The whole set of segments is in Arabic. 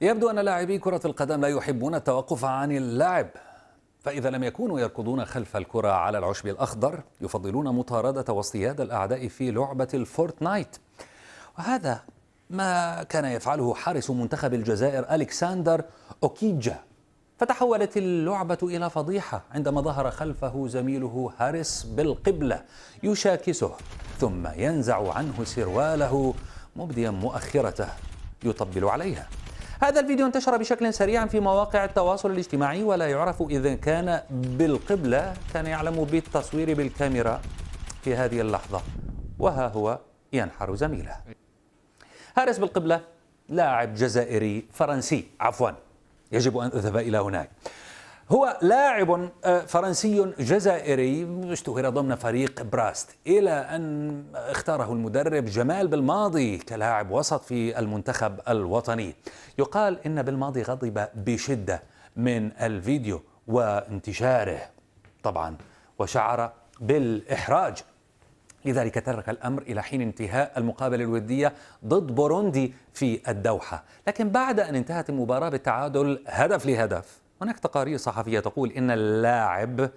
يبدو أن لاعبي كرة القدم لا يحبون التوقف عن اللعب فإذا لم يكونوا يركضون خلف الكرة على العشب الأخضر يفضلون مطاردة واصطياد الأعداء في لعبة الفورتنايت وهذا ما كان يفعله حارس منتخب الجزائر ألكساندر أوكيجا فتحولت اللعبة إلى فضيحة عندما ظهر خلفه زميله هاريس بالقبلة يشاكسه ثم ينزع عنه سرواله مبديا مؤخرته يطبل عليها هذا الفيديو انتشر بشكل سريع في مواقع التواصل الاجتماعي ولا يعرف إذا كان بالقبلة كان يعلم بالتصوير بالكاميرا في هذه اللحظة وها هو ينحر زميله هارس بالقبلة لاعب جزائري فرنسي عفوا يجب أن أذهب إلى هناك هو لاعب آه، فرنسي جزائري اشتهر ضمن فريق براست إلى أن اختاره المدرب جمال بالماضي كلاعب وسط في المنتخب الوطني يقال إن بالماضي غضب بشدة من الفيديو وانتشاره طبعا وشعر بالإحراج لذلك ترك الأمر إلى حين انتهاء المقابلة الودية ضد بوروندي في الدوحة لكن بعد أن انتهت المباراة بالتعادل هدف لهدف هناك تقارير صحفية تقول إن اللاعب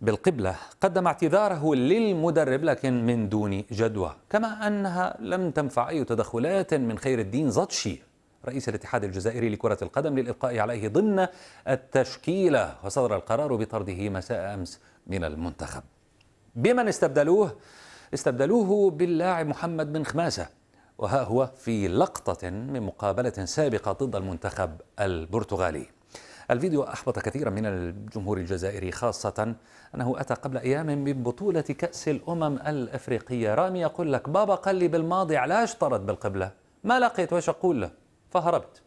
بالقبلة قدم اعتذاره للمدرب لكن من دون جدوى كما أنها لم تنفع أي تدخلات من خير الدين زطشي رئيس الاتحاد الجزائري لكرة القدم للإبقاء عليه ضمن التشكيلة وصدر القرار بطرده مساء أمس من المنتخب بمن استبدلوه؟ استبدلوه باللاعب محمد بن خماسة وها هو في لقطة من مقابلة سابقة ضد المنتخب البرتغالي الفيديو أحبط كثيرا من الجمهور الجزائري خاصة أنه أتى قبل أيام من بطولة كأس الأمم الأفريقية رامي يقول لك بابا قال لي بالماضي علاش طرد بالقبلة ما لقيت واش أقول له فهربت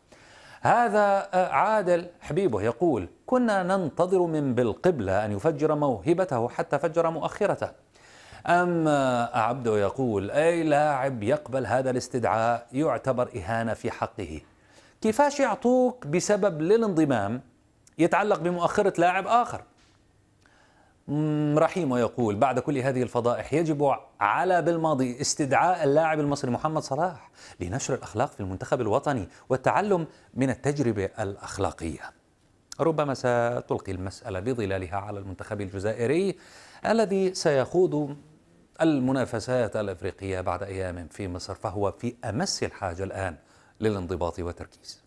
هذا عادل حبيبه يقول كنا ننتظر من بالقبلة أن يفجر موهبته حتى فجر مؤخرته أما عبده يقول أي لاعب يقبل هذا الاستدعاء يعتبر إهانة في حقه كيفاش يعطوك بسبب للانضمام يتعلق بمؤخرة لاعب آخر رحيمه يقول بعد كل هذه الفضائح يجب على بالماضي استدعاء اللاعب المصري محمد صلاح لنشر الأخلاق في المنتخب الوطني والتعلم من التجربة الأخلاقية ربما ستلقي المسألة بظلالها على المنتخب الجزائري الذي سيخوض المنافسات الأفريقية بعد أيام في مصر فهو في أمس الحاجة الآن للانضباط والتركيز